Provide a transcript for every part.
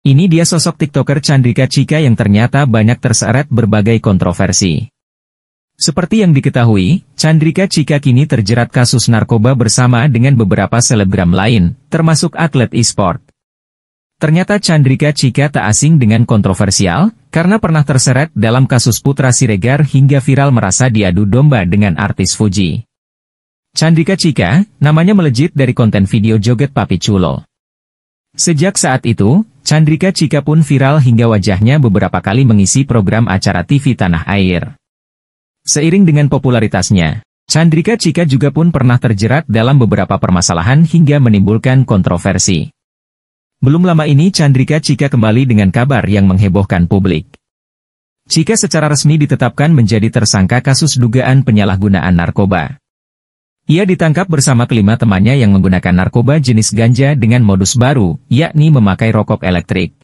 Ini dia sosok TikToker Chandrika Chika yang ternyata banyak terseret berbagai kontroversi. Seperti yang diketahui, Chandrika Chika kini terjerat kasus narkoba bersama dengan beberapa selebgram lain, termasuk atlet e-sport. Ternyata Chandrika Chika tak asing dengan kontroversial, karena pernah terseret dalam kasus Putra Siregar hingga viral merasa diadu domba dengan artis Fuji. Chandrika Chika, namanya melejit dari konten video joget Papi Culo. Sejak saat itu, Chandrika Cika pun viral hingga wajahnya beberapa kali mengisi program acara TV Tanah Air. Seiring dengan popularitasnya, Chandrika Cika juga pun pernah terjerat dalam beberapa permasalahan hingga menimbulkan kontroversi. Belum lama ini Chandrika Cika kembali dengan kabar yang menghebohkan publik. Cika secara resmi ditetapkan menjadi tersangka kasus dugaan penyalahgunaan narkoba. Ia ditangkap bersama kelima temannya yang menggunakan narkoba jenis ganja dengan modus baru, yakni memakai rokok elektrik.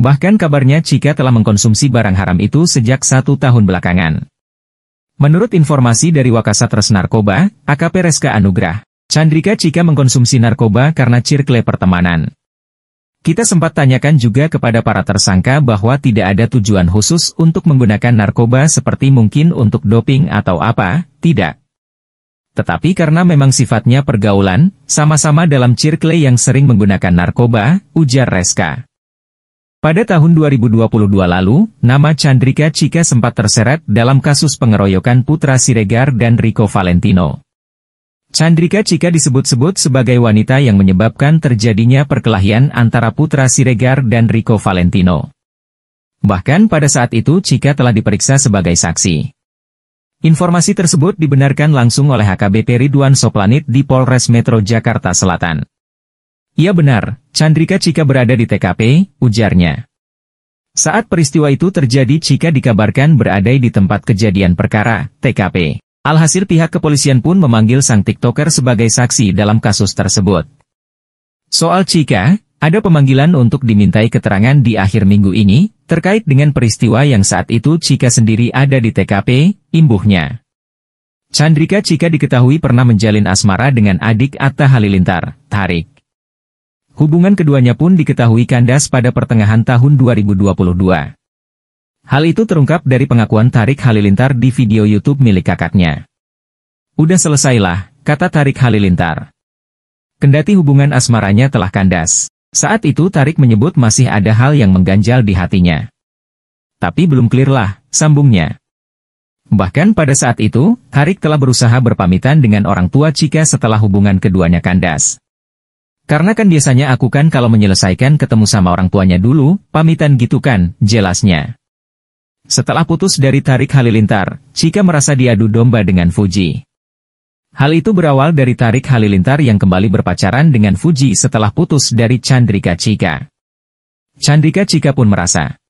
Bahkan kabarnya Cika telah mengkonsumsi barang haram itu sejak satu tahun belakangan. Menurut informasi dari Wakasatres Narkoba, AKP Reska Anugrah, Chandrika Cika mengkonsumsi narkoba karena cirkle pertemanan. Kita sempat tanyakan juga kepada para tersangka bahwa tidak ada tujuan khusus untuk menggunakan narkoba seperti mungkin untuk doping atau apa, tidak. Tetapi karena memang sifatnya pergaulan, sama-sama dalam cirkle yang sering menggunakan narkoba, ujar Reska. Pada tahun 2022 lalu, nama Chandrika Chika sempat terseret dalam kasus pengeroyokan Putra Siregar dan Rico Valentino. Chandrika Chika disebut-sebut sebagai wanita yang menyebabkan terjadinya perkelahian antara Putra Siregar dan Rico Valentino. Bahkan pada saat itu Chika telah diperiksa sebagai saksi. Informasi tersebut dibenarkan langsung oleh HKBP Ridwan Soplanit di Polres Metro Jakarta Selatan. Iya benar, Chandrika Cika berada di TKP, ujarnya. Saat peristiwa itu terjadi Cika dikabarkan berada di tempat kejadian perkara, TKP. Alhasil pihak kepolisian pun memanggil sang TikToker sebagai saksi dalam kasus tersebut. Soal Cika, ada pemanggilan untuk dimintai keterangan di akhir minggu ini, Terkait dengan peristiwa yang saat itu Cika sendiri ada di TKP, imbuhnya. Chandrika Cika diketahui pernah menjalin asmara dengan adik Atta Halilintar, Tarik. Hubungan keduanya pun diketahui kandas pada pertengahan tahun 2022. Hal itu terungkap dari pengakuan Tarik Halilintar di video YouTube milik kakaknya. Udah selesailah, kata Tarik Halilintar. Kendati hubungan asmaranya telah kandas. Saat itu Tarik menyebut masih ada hal yang mengganjal di hatinya. Tapi belum clear lah, sambungnya. Bahkan pada saat itu, Tarik telah berusaha berpamitan dengan orang tua Cika setelah hubungan keduanya kandas. Karena kan biasanya aku kan kalau menyelesaikan ketemu sama orang tuanya dulu, pamitan gitu kan, jelasnya. Setelah putus dari Tarik Halilintar, Cika merasa diadu domba dengan Fuji. Hal itu berawal dari Tarik Halilintar yang kembali berpacaran dengan Fuji setelah putus dari Chandrika Chika. Chandrika Chika pun merasa,